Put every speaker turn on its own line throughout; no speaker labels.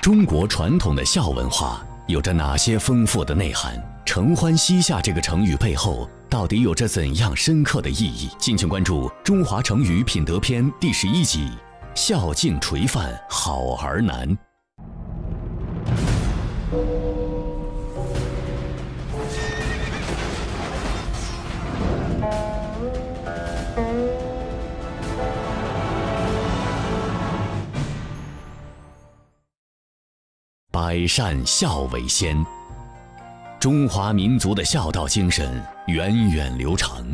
中国传统的孝文化有着哪些丰富的内涵？承欢膝下这个成语背后到底有着怎样深刻的意义？敬请关注《中华成语品德篇》第十一集《孝敬垂范，好儿难》。百善孝为先，中华民族的孝道精神源远流长，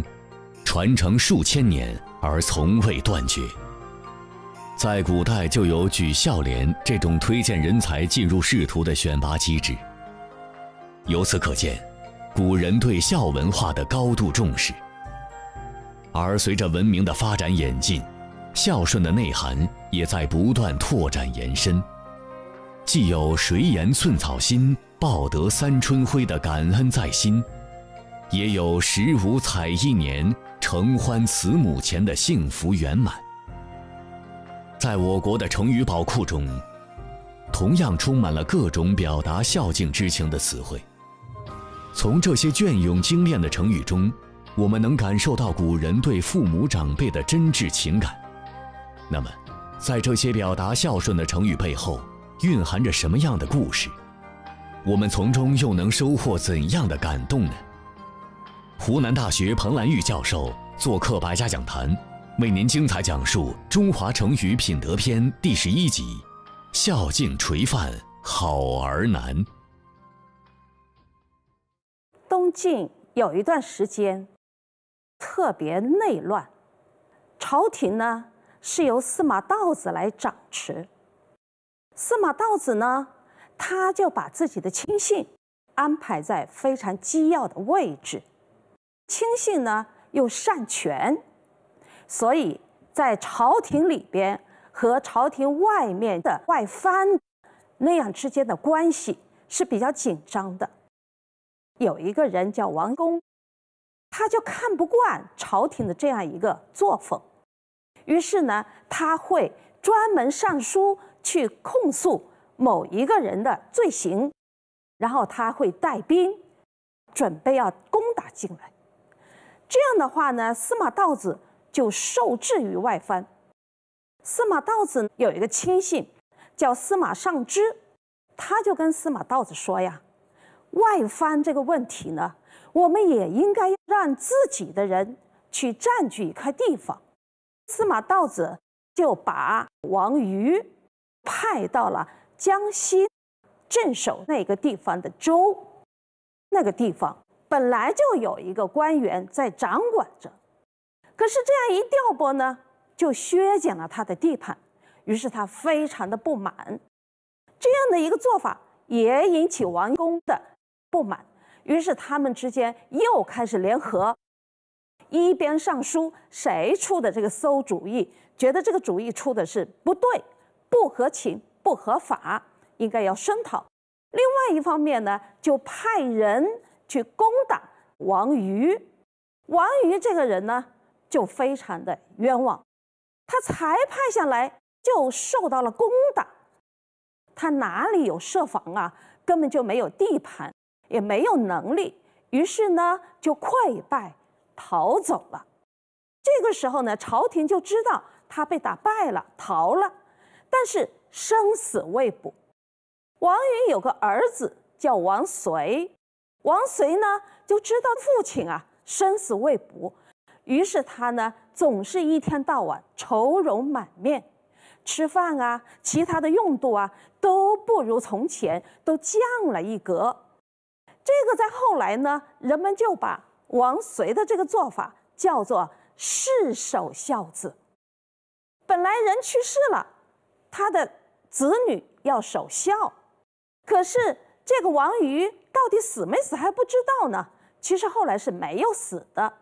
传承数千年而从未断绝。在古代就有举孝廉这种推荐人才进入仕途的选拔机制，由此可见，古人对孝文化的高度重视。而随着文明的发展演进，孝顺的内涵也在不断拓展延伸。既有“谁言寸草心，报得三春晖”的感恩在心，也有“十五采一年，承欢慈母前”的幸福圆满。在我国的成语宝库中，同样充满了各种表达孝敬之情的词汇。从这些隽永精炼的成语中，我们能感受到古人对父母长辈的真挚情感。那么，在这些表达孝顺的成语背后，蕴含着什么样的故事？我们从中又能收获怎样的感动呢？湖南大学彭兰玉教授做客百家讲坛，为您精彩讲述《中华成语品德篇》第十一集：孝敬垂范，好儿难。
东晋有一段时间特别内乱，朝廷呢是由司马道子来掌持。司马道子呢，他就把自己的亲信安排在非常机要的位置，亲信呢又擅权，所以在朝廷里边和朝廷外面的外藩那样之间的关系是比较紧张的。有一个人叫王公，他就看不惯朝廷的这样一个作风，于是呢，他会专门上书。去控诉某一个人的罪行，然后他会带兵，准备要攻打进来。这样的话呢，司马道子就受制于外藩。司马道子有一个亲信，叫司马尚之，他就跟司马道子说呀：“外藩这个问题呢，我们也应该让自己的人去占据一块地方。”司马道子就把王瑜派到了江西，镇守那个地方的州，那个地方本来就有一个官员在掌管着，可是这样一调拨呢，就削减了他的地盘，于是他非常的不满。这样的一个做法也引起王公的不满，于是他们之间又开始联合，一边上书，谁出的这个馊主意？觉得这个主意出的是不对。不合情、不合法，应该要声讨。另外一方面呢，就派人去攻打王于。王于这个人呢，就非常的冤枉。他才派下来就受到了攻打，他哪里有设防啊？根本就没有地盘，也没有能力。于是呢，就溃败逃走了。这个时候呢，朝廷就知道他被打败了，逃了。但是生死未卜，王允有个儿子叫王绥，王绥呢就知道父亲啊生死未卜，于是他呢总是一天到晚愁容满面，吃饭啊其他的用度啊都不如从前，都降了一格。这个在后来呢，人们就把王绥的这个做法叫做“世守孝子”。本来人去世了。他的子女要守孝，可是这个王瑜到底死没死还不知道呢。其实后来是没有死的，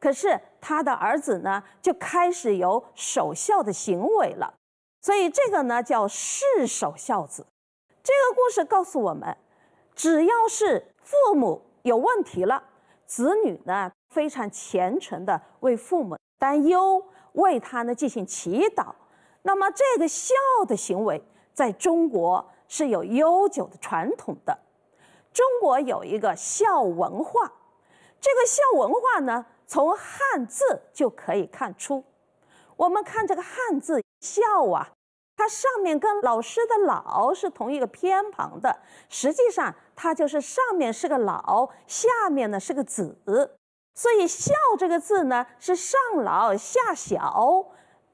可是他的儿子呢就开始有守孝的行为了，所以这个呢叫世守孝子。这个故事告诉我们，只要是父母有问题了，子女呢非常虔诚的为父母担忧，为他呢进行祈祷。那么，这个“孝”的行为在中国是有悠久的传统的。中国有一个孝文化，这个孝文化呢，从汉字就可以看出。我们看这个汉字“孝”啊，它上面跟老师的“老”是同一个偏旁的，实际上它就是上面是个“老”，下面呢是个“子”，所以“孝”这个字呢是上老下小。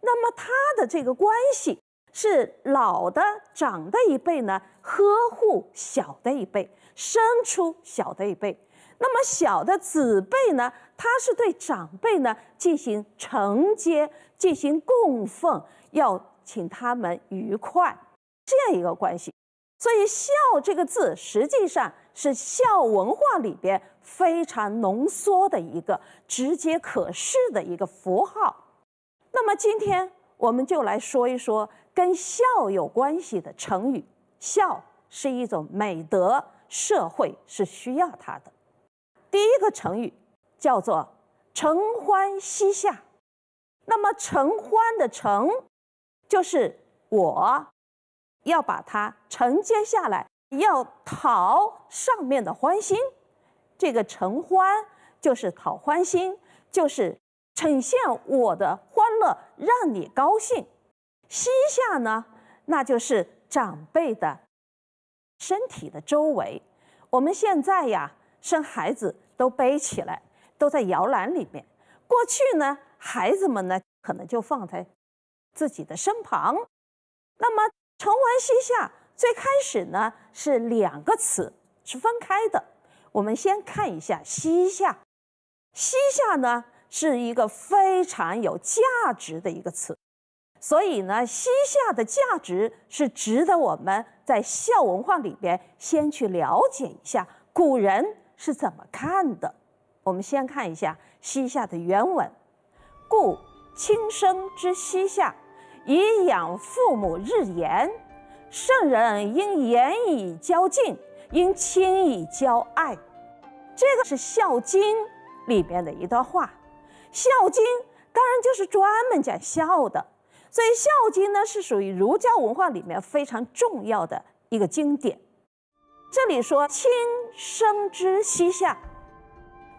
那么，他的这个关系是老的长的一辈呢，呵护小的一辈，生出小的一辈。那么，小的子辈呢，他是对长辈呢进行承接、进行供奉，要请他们愉快这样一个关系。所以，“孝”这个字实际上是孝文化里边非常浓缩的一个、直接可视的一个符号。那么今天我们就来说一说跟孝有关系的成语。孝是一种美德，社会是需要它的。第一个成语叫做“承欢膝下”。那么“承欢”的“承”就是我要把它承接下来，要讨上面的欢心。这个“承欢”就是讨欢心，就是。呈现我的欢乐，让你高兴。膝下呢，那就是长辈的身体的周围。我们现在呀，生孩子都背起来，都在摇篮里面。过去呢，孩子们呢，可能就放在自己的身旁。那么，承欢膝下，最开始呢是两个词是分开的。我们先看一下膝下，膝下呢。是一个非常有价值的一个词，所以呢，膝下的价值是值得我们在孝文化里边先去了解一下古人是怎么看的。我们先看一下膝下的原文：故亲生之膝下，以养父母日言。圣人因言以交敬，因亲以交爱。这个是《孝经》里面的一段话。《孝经》当然就是专门讲孝的，所以《孝经》呢是属于儒家文化里面非常重要的一个经典。这里说“亲生之膝下”，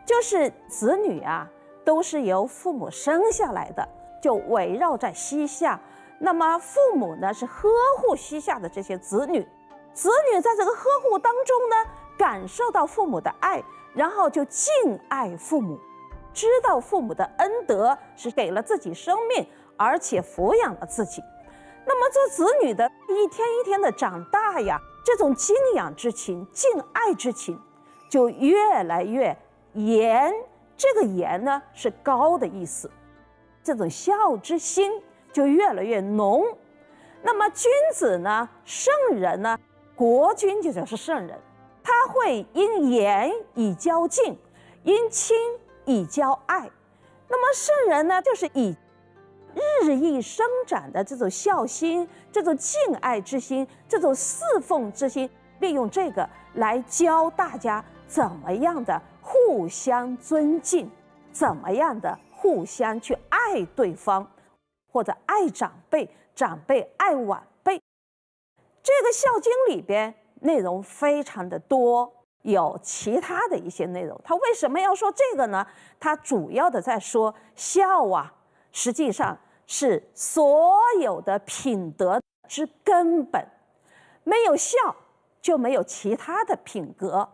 就是子女啊都是由父母生下来的，就围绕在膝下。那么父母呢是呵护膝下的这些子女，子女在这个呵护当中呢感受到父母的爱，然后就敬爱父母。知道父母的恩德是给了自己生命，而且抚养了自己，那么做子女的一天一天的长大呀，这种敬仰之情、敬爱之情，就越来越严。这个严呢是高的意思，这种孝之心就越来越浓。那么君子呢，圣人呢，国君就说是圣人，他会因严以交敬，因亲。以教爱，那么圣人呢，就是以日益生长的这种孝心、这种敬爱之心、这种侍奉之心，利用这个来教大家怎么样的互相尊敬，怎么样的互相去爱对方，或者爱长辈，长辈爱晚辈。这个《孝经》里边内容非常的多。有其他的一些内容，他为什么要说这个呢？他主要的在说孝啊，实际上是所有的品德之根本，没有孝就没有其他的品格。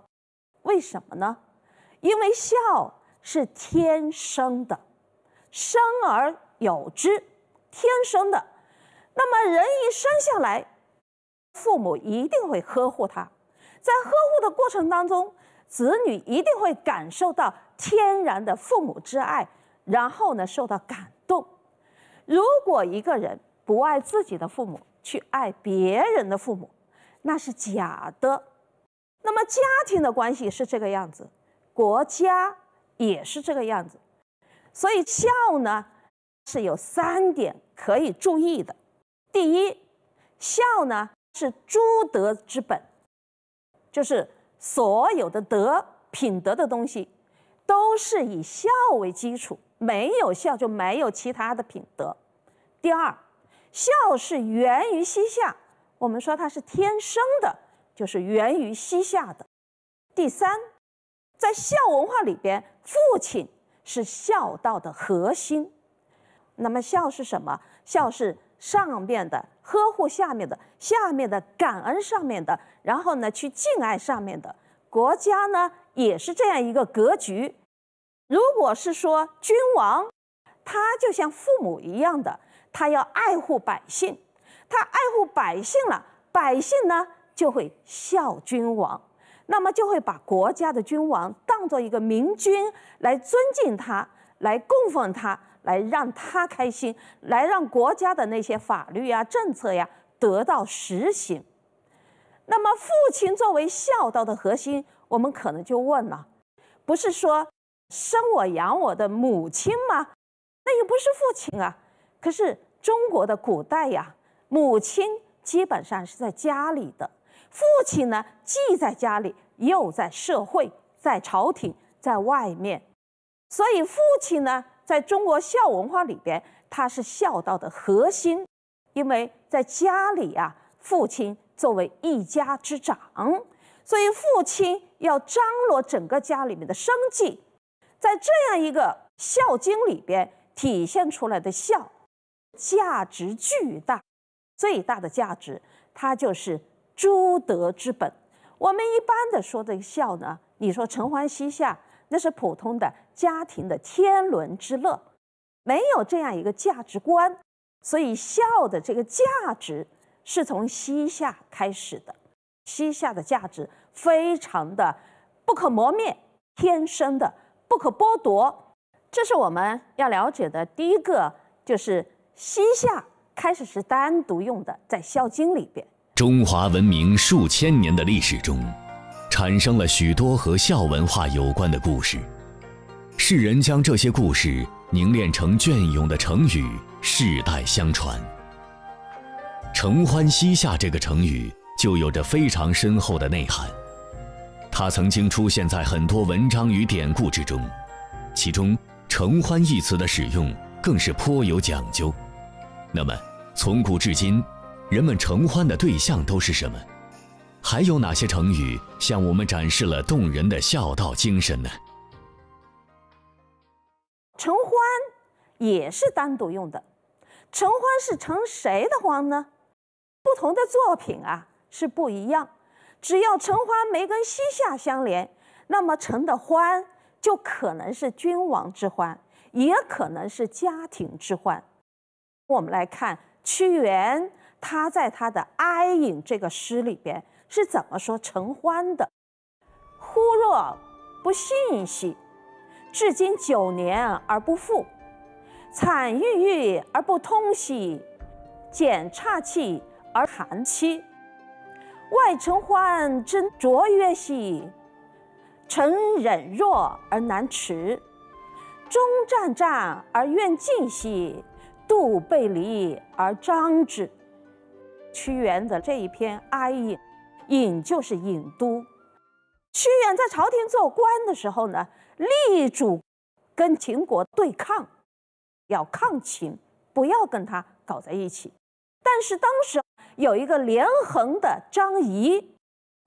为什么呢？因为孝是天生的，生而有之，天生的。那么人一生下来，父母一定会呵护他。在呵护的过程当中，子女一定会感受到天然的父母之爱，然后呢受到感动。如果一个人不爱自己的父母，去爱别人的父母，那是假的。那么家庭的关系是这个样子，国家也是这个样子。所以孝呢是有三点可以注意的。第一，孝呢是诸德之本。就是所有的德品德的东西，都是以孝为基础，没有孝就没有其他的品德。第二，孝是源于膝下，我们说它是天生的，就是源于膝下的。第三，在孝文化里边，父亲是孝道的核心。那么孝是什么？孝是。上面的呵护下面的，下面的感恩上面的，然后呢去敬爱上面的国家呢，也是这样一个格局。如果是说君王，他就像父母一样的，他要爱护百姓，他爱护百姓了，百姓呢就会孝君王，那么就会把国家的君王当做一个明君来尊敬他，来供奉他。来让他开心，来让国家的那些法律呀、政策呀得到实行。那么，父亲作为孝道的核心，我们可能就问了：不是说生我养我的母亲吗？那又不是父亲啊。可是中国的古代呀，母亲基本上是在家里的，父亲呢，既在家里，又在社会，在朝廷，在外面。所以，父亲呢？在中国孝文化里边，它是孝道的核心，因为在家里啊，父亲作为一家之长，所以父亲要张罗整个家里面的生计，在这样一个《孝经》里边体现出来的孝，价值巨大，最大的价值，它就是诸德之本。我们一般的说这个孝呢，你说“承欢膝下”，那是普通的。家庭的天伦之乐，没有这样一个价值观，所以孝的这个价值是从西夏开始的。西夏的价值非常的不可磨灭，天生的不可剥夺。这是我们要了解的第一个，就是西夏开始是单独用的，在《孝经》里边。
中华文明数千年的历史中，产生了许多和孝文化有关的故事。世人将这些故事凝练成隽永的成语，世代相传。承欢膝下这个成语就有着非常深厚的内涵，它曾经出现在很多文章与典故之中，其中“承欢”一词的使用更是颇有讲究。那么，从古至今，人们承欢的对象都是什么？还有哪些成语向我们展示了动人的孝道精神呢？
承欢，也是单独用的。承欢是承谁的欢呢？不同的作品啊是不一样。只要承欢没跟西夏相连，那么承的欢就可能是君王之欢，也可能是家庭之欢。我们来看屈原，他在他的《哀隐》这个诗里边是怎么说承欢的？忽若不信兮。至今九年而不复，惨郁郁而不通兮，减岔气而含凄。外承欢之卓曰兮，臣忍弱而难持。中战战而愿进兮，度背离而张之。屈原的这一篇哀隐隐就是郢都。屈原在朝廷做官的时候呢。力主跟秦国对抗，要抗秦，不要跟他搞在一起。但是当时有一个连横的张仪，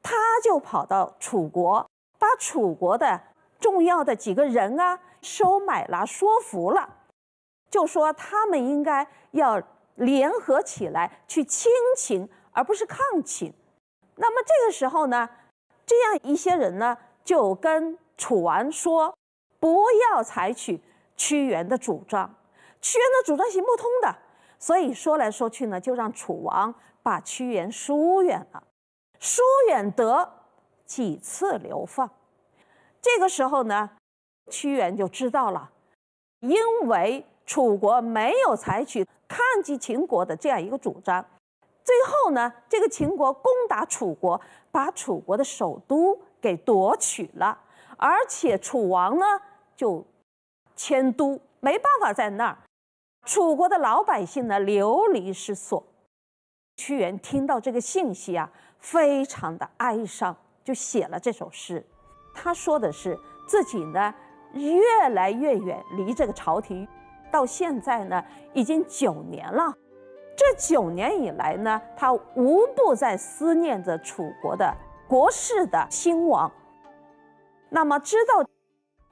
他就跑到楚国，把楚国的重要的几个人啊收买了，说服了，就说他们应该要联合起来去亲秦，而不是抗秦。那么这个时候呢，这样一些人呢就跟。楚王说：“不要采取屈原的主张，屈原的主张行不通的。”所以说来说去呢，就让楚王把屈原疏远了，疏远得几次流放。这个时候呢，屈原就知道了，因为楚国没有采取抗击秦国的这样一个主张，最后呢，这个秦国攻打楚国，把楚国的首都给夺取了。而且楚王呢，就迁都，没办法在那儿。楚国的老百姓呢，流离失所。屈原听到这个信息啊，非常的哀伤，就写了这首诗。他说的是自己呢，越来越远离这个朝廷，到现在呢，已经九年了。这九年以来呢，他无不在思念着楚国的国事的兴亡。那么知道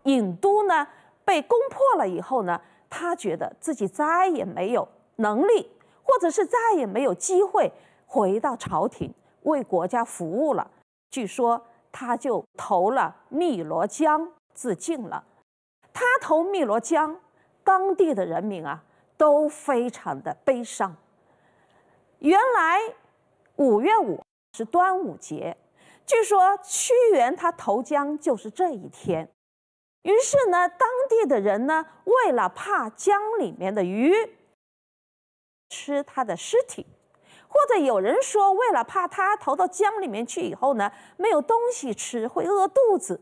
郢都呢被攻破了以后呢，他觉得自己再也没有能力，或者是再也没有机会回到朝廷为国家服务了。据说他就投了汨罗江自尽了。他投汨罗江，当地的人民啊都非常的悲伤。原来五月五是端午节。据说屈原他投江就是这一天，于是呢，当地的人呢，为了怕江里面的鱼吃他的尸体，或者有人说为了怕他投到江里面去以后呢，没有东西吃会饿肚子，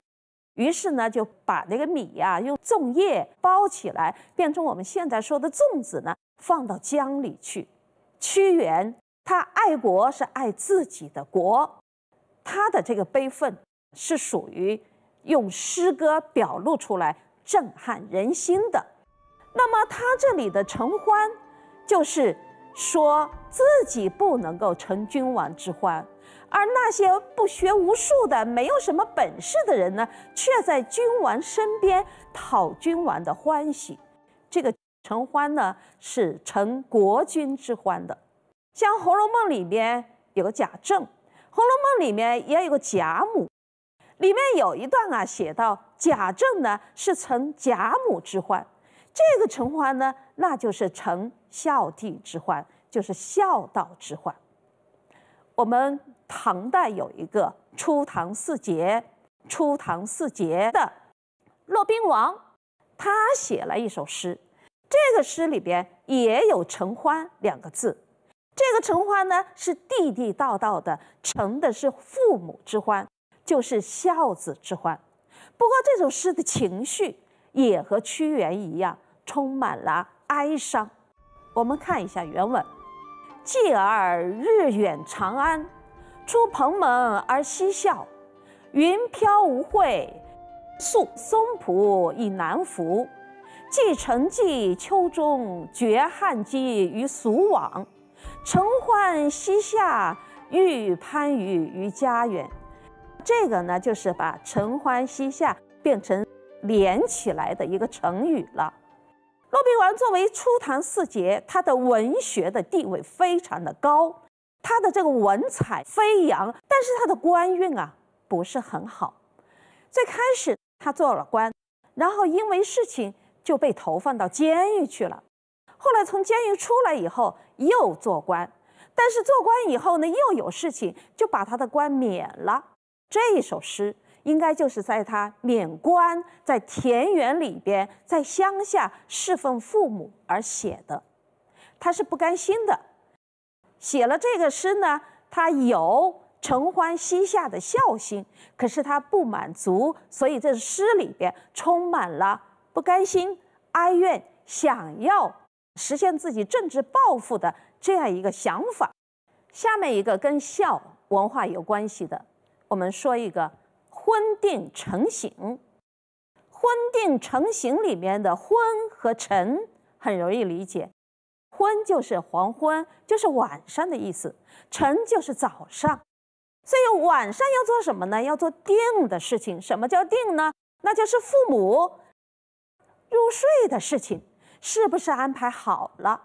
于是呢，就把那个米呀用粽叶包起来，变成我们现在说的粽子呢，放到江里去。屈原他爱国是爱自己的国。他的这个悲愤是属于用诗歌表露出来震撼人心的。那么他这里的“承欢”，就是说自己不能够成君王之欢，而那些不学无术的、没有什么本事的人呢，却在君王身边讨君王的欢喜。这个“承欢”呢，是承国君之欢的。像《红楼梦》里边有个贾政。《红楼梦》里面也有个贾母，里面有一段啊，写到贾政呢是承贾母之欢，这个承欢呢，那就是承孝帝之欢，就是孝道之欢。我们唐代有一个初唐四杰，初唐四杰的骆宾王，他写了一首诗，这个诗里边也有“承欢”两个字。这个成欢呢，是地地道道的成的是父母之欢，就是孝子之欢。不过这首诗的情绪也和屈原一样，充满了哀伤。我们看一下原文：继而日远长安，出蓬门而西笑，云飘无会，宿松浦以南浮。既乘季秋中，绝汉机于俗网。承欢膝下，玉攀于于家园，这个呢就是把“承欢膝下”变成连起来的一个成语了。骆宾王作为初唐四杰，他的文学的地位非常的高，他的这个文采飞扬，但是他的官运啊不是很好。最开始他做了官，然后因为事情就被投放到监狱去了，后来从监狱出来以后。又做官，但是做官以后呢，又有事情就把他的官免了。这一首诗应该就是在他免官，在田园里边，在乡下侍奉父母而写的。他是不甘心的，写了这个诗呢，他有承欢膝下的孝心，可是他不满足，所以这诗里边充满了不甘心、哀怨，想要。实现自己政治抱负的这样一个想法。下面一个跟孝文化有关系的，我们说一个“昏定成形，昏定成形里面的“昏”和“晨”很容易理解，“昏”就是黄昏，就是晚上的意思；“晨”就是早上。所以晚上要做什么呢？要做定的事情。什么叫定呢？那就是父母入睡的事情。是不是安排好了？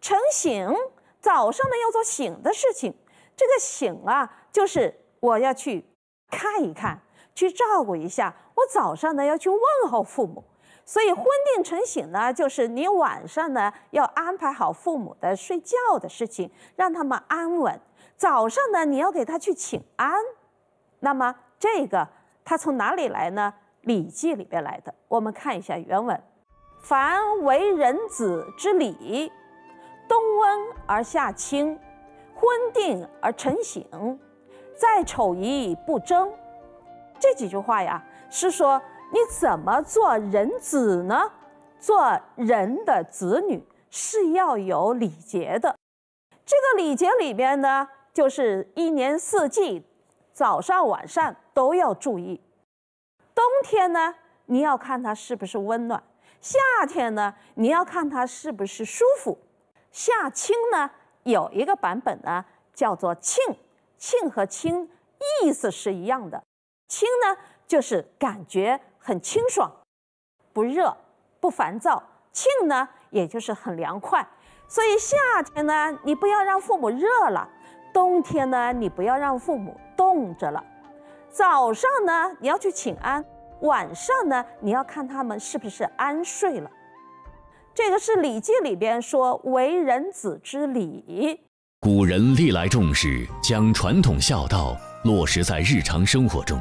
成醒，早上呢要做醒的事情，这个醒啊，就是我要去看一看，去照顾一下。我早上呢要去问候父母，所以婚定成醒呢，就是你晚上呢要安排好父母的睡觉的事情，让他们安稳。早上呢你要给他去请安，那么这个他从哪里来呢？《礼记》里边来的，我们看一下原文。凡为人子之礼，冬温而夏清，昏定而晨省，再丑仪不争。这几句话呀，是说你怎么做人子呢？做人的子女是要有礼节的。这个礼节里边呢，就是一年四季，早上晚上都要注意。冬天呢，你要看它是不是温暖。夏天呢，你要看它是不是舒服。夏清呢，有一个版本呢，叫做“沁，沁和清意思是一样的。清呢，就是感觉很清爽，不热不烦躁。沁呢，也就是很凉快。所以夏天呢，你不要让父母热了；冬天呢，你不要让父母冻着了。早上呢，你要去请安。晚上呢，你要看他们是不是安睡了。这个是《礼记》里边说为人子之礼。
古人历来重视将传统孝道落实在日常生活中，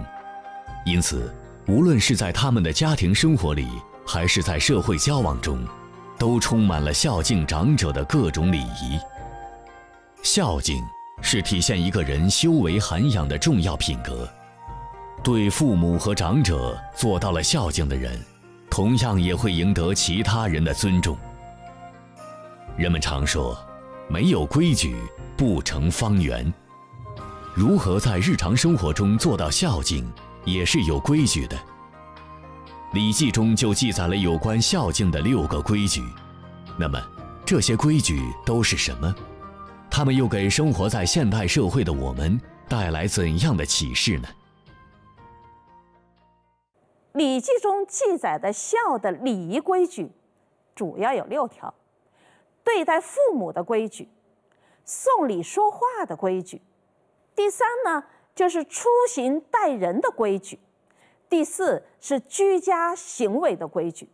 因此，无论是在他们的家庭生活里，还是在社会交往中，都充满了孝敬长者的各种礼仪。孝敬是体现一个人修为涵养的重要品格。对父母和长者做到了孝敬的人，同样也会赢得其他人的尊重。人们常说：“没有规矩，不成方圆。”如何在日常生活中做到孝敬，也是有规矩的。《礼记》中就记载了有关孝敬的六个规矩。那么，这些规矩都是什么？他们又给生活在现代社会的我们带来怎样的启示呢？
《礼记》中记载的孝的礼仪规矩主要有六条：对待父母的规矩，送礼说话的规矩；第三呢，就是出行待人的规矩；第四是居家行为的规矩；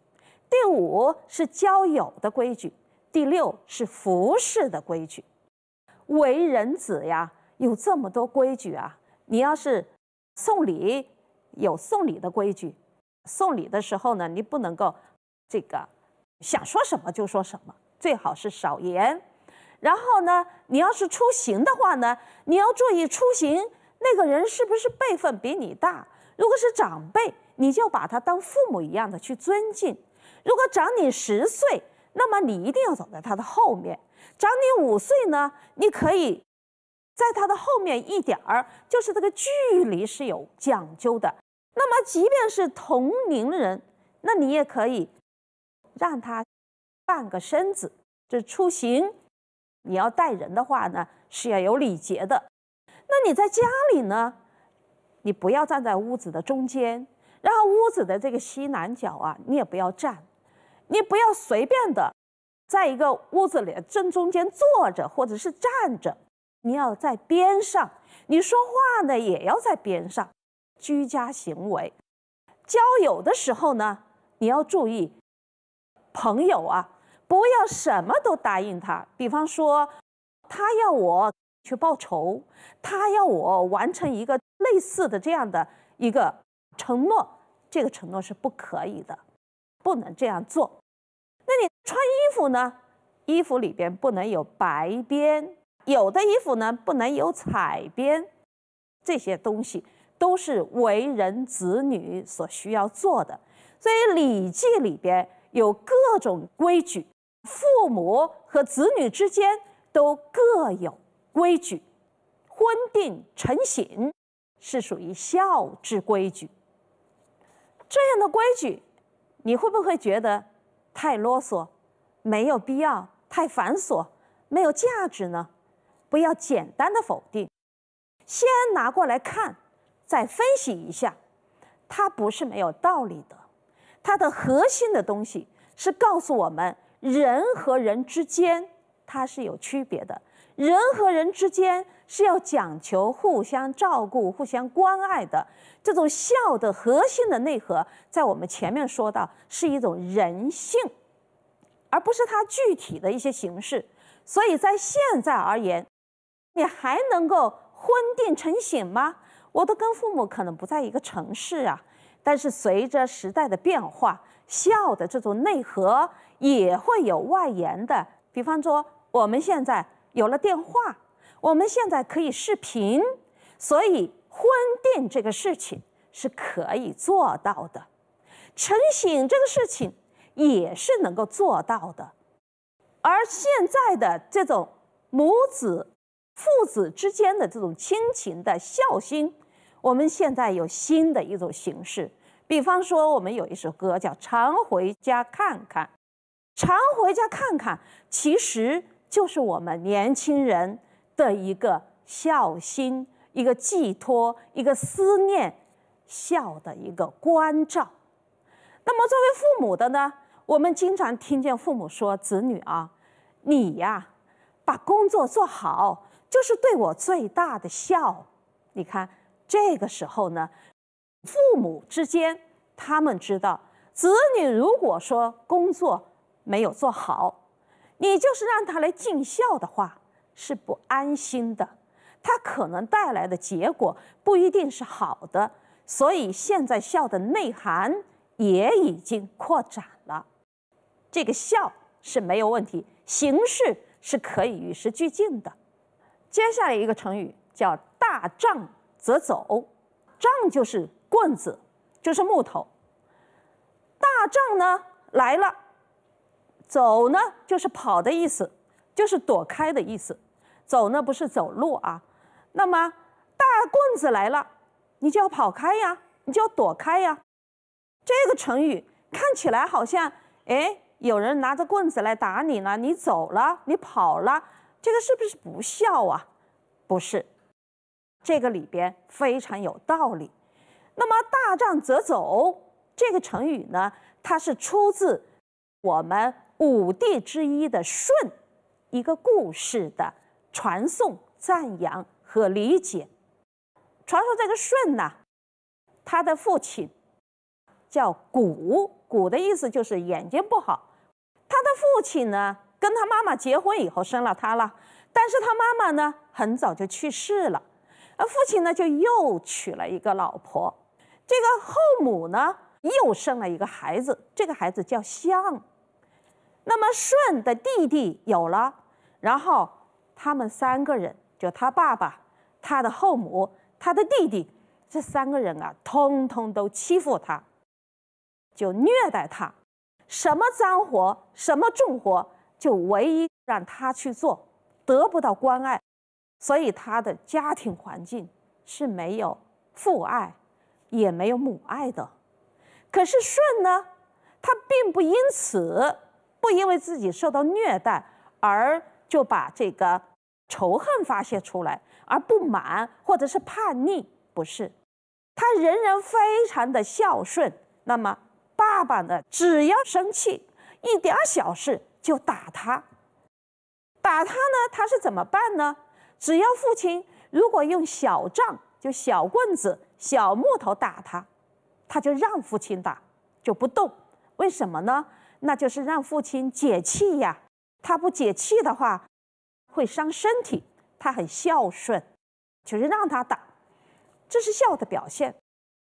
第五是交友的规矩；第六是服饰的规矩。为人子呀，有这么多规矩啊！你要是送礼，有送礼的规矩。送礼的时候呢，你不能够这个想说什么就说什么，最好是少言。然后呢，你要是出行的话呢，你要注意出行那个人是不是辈分比你大。如果是长辈，你就把他当父母一样的去尊敬；如果长你十岁，那么你一定要走在他的后面；长你五岁呢，你可以在他的后面一点儿，就是这个距离是有讲究的。那么，即便是同龄人，那你也可以让他半个身子。这出行，你要带人的话呢，是要有礼节的。那你在家里呢，你不要站在屋子的中间，然后屋子的这个西南角啊，你也不要站。你不要随便的，在一个屋子里正中间坐着或者是站着，你要在边上。你说话呢，也要在边上。居家行为，交友的时候呢，你要注意，朋友啊，不要什么都答应他。比方说，他要我去报仇，他要我完成一个类似的这样的一个承诺，这个承诺是不可以的，不能这样做。那你穿衣服呢，衣服里边不能有白边，有的衣服呢，不能有彩边，这些东西。都是为人子女所需要做的，所以《礼记》里边有各种规矩，父母和子女之间都各有规矩。婚定成行是属于孝之规矩，这样的规矩，你会不会觉得太啰嗦，没有必要，太繁琐，没有价值呢？不要简单的否定，先拿过来看。再分析一下，它不是没有道理的。它的核心的东西是告诉我们，人和人之间它是有区别的，人和人之间是要讲求互相照顾、互相关爱的。这种孝的核心的内核，在我们前面说到是一种人性，而不是它具体的一些形式。所以在现在而言，你还能够昏定成醒吗？我都跟父母可能不在一个城市啊，但是随着时代的变化，孝的这种内核也会有外延的。比方说，我们现在有了电话，我们现在可以视频，所以婚定这个事情是可以做到的，成亲这个事情也是能够做到的。而现在的这种母子、父子之间的这种亲情的孝心。我们现在有新的一种形式，比方说，我们有一首歌叫《常回家看看》，常回家看看，其实就是我们年轻人的一个孝心、一个寄托、一个思念孝的一个关照。那么，作为父母的呢，我们经常听见父母说：“子女啊，你呀，把工作做好，就是对我最大的孝。”你看。这个时候呢，父母之间，他们知道，子女如果说工作没有做好，你就是让他来尽孝的话，是不安心的，他可能带来的结果不一定是好的，所以现在孝的内涵也已经扩展了。这个孝是没有问题，形式是可以与时俱进的。接下来一个成语叫大丈。则走，杖就是棍子，就是木头。大杖呢来了，走呢就是跑的意思，就是躲开的意思。走呢不是走路啊，那么大棍子来了，你就要跑开呀，你就要躲开呀。这个成语看起来好像，哎，有人拿着棍子来打你了，你走了，你跑了，这个是不是不孝啊？不是。这个里边非常有道理。那么“大仗则走”这个成语呢，它是出自我们五帝之一的舜一个故事的传颂、赞扬和理解。传说这个舜呢，他的父亲叫古，古的意思就是眼睛不好。他的父亲呢，跟他妈妈结婚以后生了他了，但是他妈妈呢，很早就去世了。而父亲呢，就又娶了一个老婆，这个后母呢又生了一个孩子，这个孩子叫象。那么舜的弟弟有了，然后他们三个人，就他爸爸、他的后母、他的弟弟，这三个人啊，通通都欺负他，就虐待他，什么脏活、什么重活，就唯一让他去做，得不到关爱。所以他的家庭环境是没有父爱，也没有母爱的。可是舜呢，他并不因此不因为自己受到虐待而就把这个仇恨发泄出来，而不满或者是叛逆，不是？他仍然非常的孝顺。那么爸爸呢，只要生气一点小事就打他，打他呢，他是怎么办呢？只要父亲如果用小杖，就小棍子、小木头打他，他就让父亲打，就不动。为什么呢？那就是让父亲解气呀。他不解气的话，会伤身体。他很孝顺，就是让他打，这是孝的表现。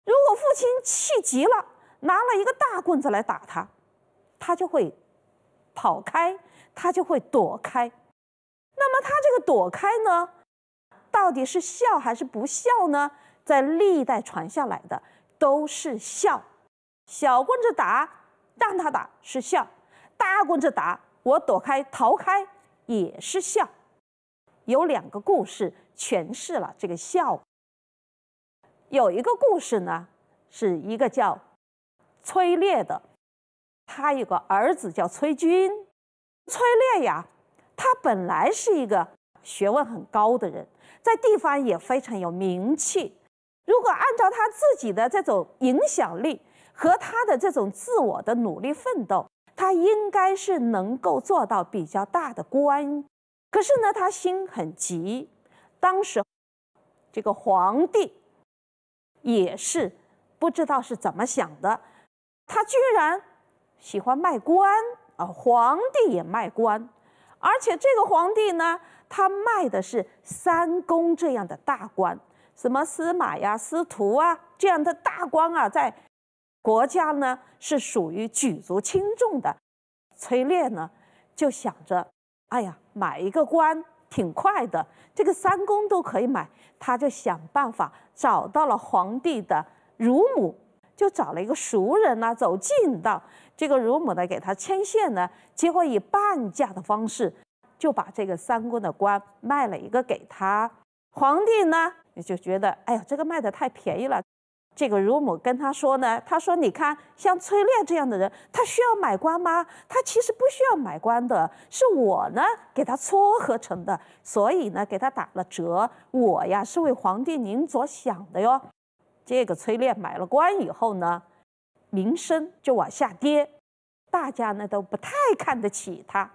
如果父亲气急了，拿了一个大棍子来打他，他就会跑开，他就会躲开。那么他这个躲开呢，到底是笑还是不笑呢？在历代传下来的都是笑，小棍子打让他打是笑，大棍子打我躲开逃开也是笑。有两个故事诠释了这个笑。有一个故事呢，是一个叫崔烈的，他有个儿子叫崔军。崔烈呀。他本来是一个学问很高的人，在地方也非常有名气。如果按照他自己的这种影响力和他的这种自我的努力奋斗，他应该是能够做到比较大的官。可是呢，他心很急，当时这个皇帝也是不知道是怎么想的，他居然喜欢卖官啊！皇帝也卖官。而且这个皇帝呢，他卖的是三公这样的大官，什么司马呀、司徒啊这样的大官啊，在国家呢是属于举足轻重的。崔烈呢就想着，哎呀，买一个官挺快的，这个三公都可以买，他就想办法找到了皇帝的乳母。就找了一个熟人呐，走近道，这个乳母呢给他牵线呢，结果以半价的方式就把这个三公的官卖了一个给他。皇帝呢也就觉得，哎呀，这个卖的太便宜了。这个乳母跟他说呢，他说：“你看，像崔烈这样的人，他需要买官吗？他其实不需要买官的，是我呢给他撮合成的，所以呢给他打了折。我呀是为皇帝您所想的哟。”这个崔烈买了官以后呢，名声就往下跌，大家呢都不太看得起他。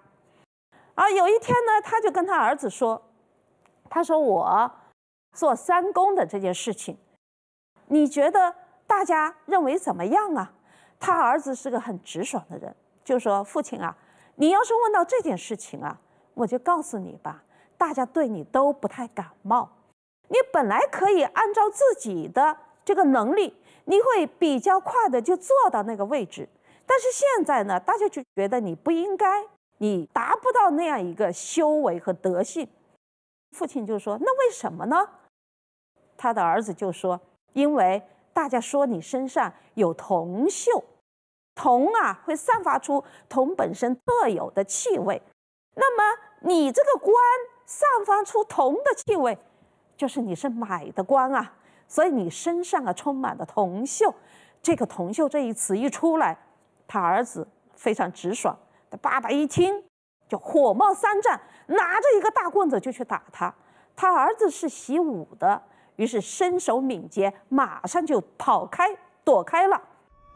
而有一天呢，他就跟他儿子说：“他说我做三公的这件事情，你觉得大家认为怎么样啊？”他儿子是个很直爽的人，就说：“父亲啊，你要是问到这件事情啊，我就告诉你吧，大家对你都不太感冒。你本来可以按照自己的。”这个能力，你会比较快的就做到那个位置。但是现在呢，大家就觉得你不应该，你达不到那样一个修为和德性。父亲就说：“那为什么呢？”他的儿子就说：“因为大家说你身上有铜锈，铜啊会散发出铜本身特有的气味，那么你这个官散发出铜的气味，就是你是买的官啊。”所以你身上啊充满了铜锈，这个“铜锈”这一词一出来，他儿子非常直爽，他爸爸一听就火冒三丈，拿着一个大棍子就去打他。他儿子是习武的，于是身手敏捷，马上就跑开躲开了，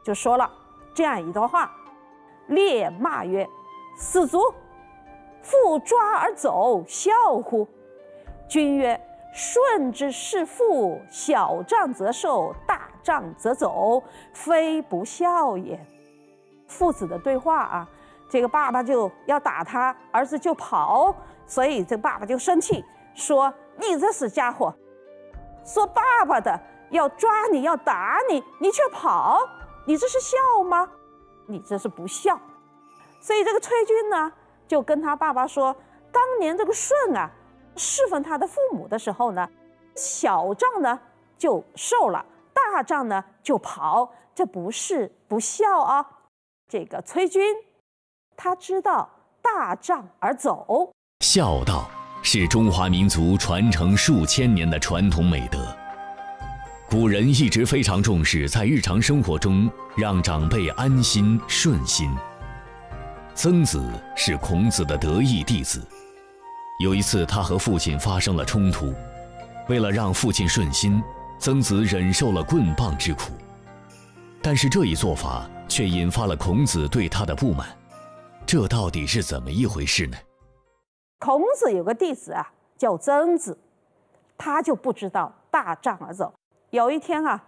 就说了这样一段话：“烈骂曰，死卒，复抓而走，孝乎？君曰。”舜之是父，小杖则受，大杖则走，非不孝也。父子的对话啊，这个爸爸就要打他，儿子就跑，所以这个爸爸就生气，说：“你这死家伙，说爸爸的要抓你要打你，你却跑，你这是孝吗？你这是不孝。”所以这个崔军呢，就跟他爸爸说：“当年这个舜啊。”侍奉他的父母的时候呢，小仗呢就受了，大仗呢就跑，这不是不孝啊。这个崔军，他知道大仗而走。
孝道是中华民族传承数千年的传统美德。古人一直非常重视在日常生活中让长辈安心顺心。曾子是孔子的得意弟子。有一次，他和父亲发生了冲突，为了让父亲顺心，曾子忍受了棍棒之苦，但是这一做法却引发了孔子对他的不满，这到底是怎么一回事呢？
孔子有个弟子啊，叫曾子，他就不知道大杖而走。有一天啊，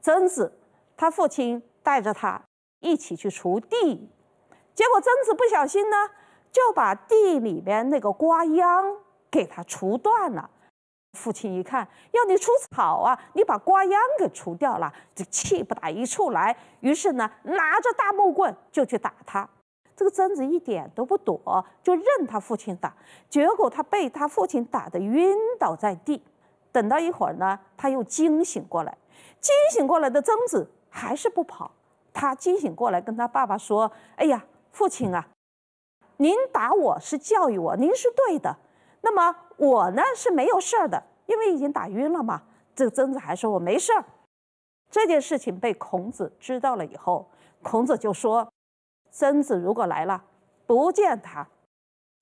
曾子他父亲带着他一起去锄地，结果曾子不小心呢。就把地里面那个瓜秧给它除断了。父亲一看，要你除草啊，你把瓜秧给除掉了，这气不打一处来。于是呢，拿着大木棍就去打他。这个曾子一点都不躲，就任他父亲打。结果他被他父亲打得晕倒在地。等到一会儿呢，他又惊醒过来。惊醒过来的曾子还是不跑。他惊醒过来跟他爸爸说：“哎呀，父亲啊。”您打我是教育我，您是对的。那么我呢是没有事儿的，因为已经打晕了嘛。这个曾子还说我没事儿。这件事情被孔子知道了以后，孔子就说：“曾子如果来了，不见他，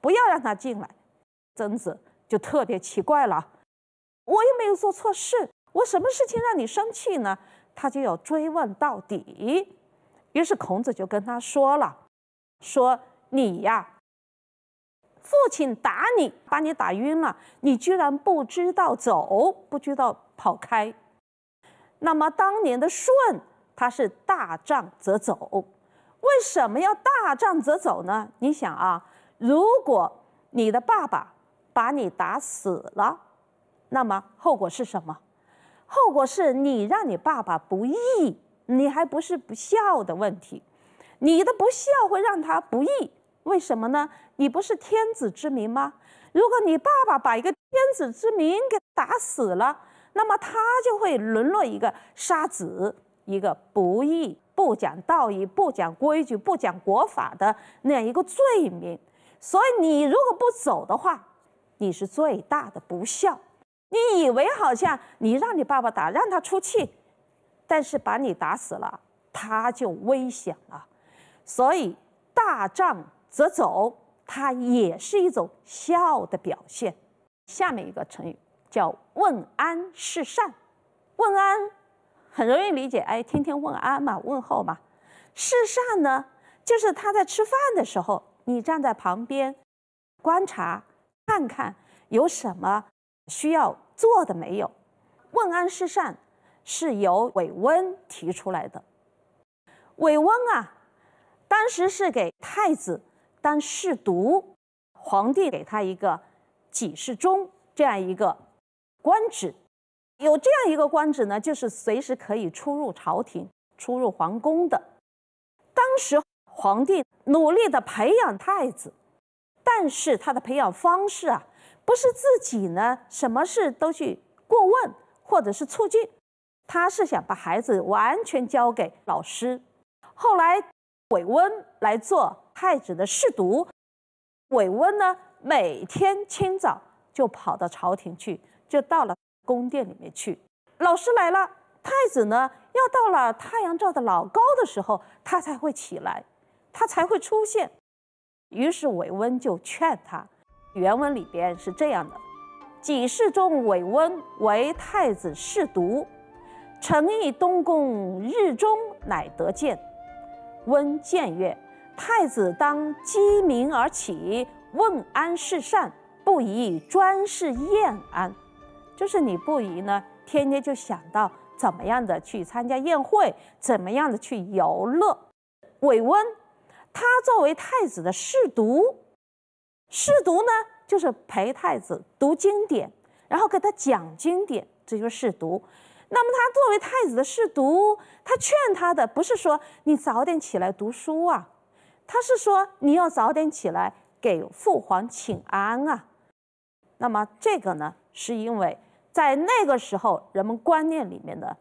不要让他进来。”曾子就特别奇怪了，我又没有做错事，我什么事情让你生气呢？他就要追问到底。于是孔子就跟他说了，说。你呀，父亲打你，把你打晕了，你居然不知道走，不知道跑开。那么当年的舜，他是大仗则走。为什么要大仗则走呢？你想啊，如果你的爸爸把你打死了，那么后果是什么？后果是你让你爸爸不义，你还不是不孝的问题，你的不孝会让他不义。为什么呢？你不是天子之名吗？如果你爸爸把一个天子之名给打死了，那么他就会沦落一个杀子、一个不义、不讲道义、不讲规矩、不讲国法的那样一个罪名。所以你如果不走的话，你是最大的不孝。你以为好像你让你爸爸打，让他出气，但是把你打死了，他就危险了。所以大仗。则走，它也是一种孝的表现。下面一个成语叫“问安是善”，问安很容易理解，哎，天天问安嘛，问候嘛。是善呢，就是他在吃饭的时候，你站在旁边观察，看看有什么需要做的没有。问安是善是由韦温提出来的。韦温啊，当时是给太子。当侍读，皇帝给他一个几事中这样一个官职。有这样一个官职呢，就是随时可以出入朝廷、出入皇宫的。当时皇帝努力的培养太子，但是他的培养方式啊，不是自己呢，什么事都去过问或者是促进，他是想把孩子完全交给老师。后来韦温来做。太子的侍读，韦温呢每天清早就跑到朝廷去，就到了宫殿里面去。老师来了，太子呢要到了太阳照的老高的时候，他才会起来，他才会出现。于是韦温就劝他。原文里边是这样的：“己世中，韦温为太子侍读，诚意东宫，日中乃得见。温见曰。”太子当鸡鸣而起，问安是善，不宜专事宴安。就是你不宜呢，天天就想到怎么样的去参加宴会，怎么样的去游乐。韦温，他作为太子的侍读，侍读呢就是陪太子读经典，然后给他讲经典，这就是侍读。那么他作为太子的侍读，他劝他的不是说你早点起来读书啊。他是说你要早点起来给父皇请安啊，那么这个呢，是因为在那个时候人们观念里面的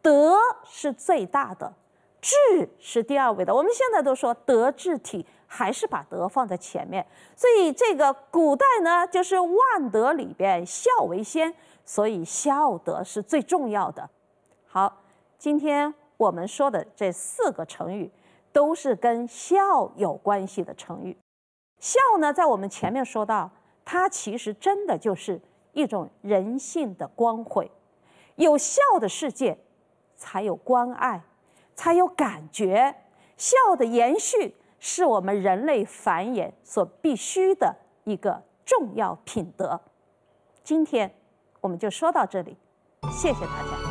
德是最大的，智是第二位的。我们现在都说德智体，还是把德放在前面。所以这个古代呢，就是万德里边孝为先，所以孝德是最重要的。好，今天我们说的这四个成语。都是跟孝有关系的成语，孝呢，在我们前面说到，它其实真的就是一种人性的光辉，有孝的世界才有关爱，才有感觉，孝的延续是我们人类繁衍所必须的一个重要品德。今天我们就说到这里，谢谢大家。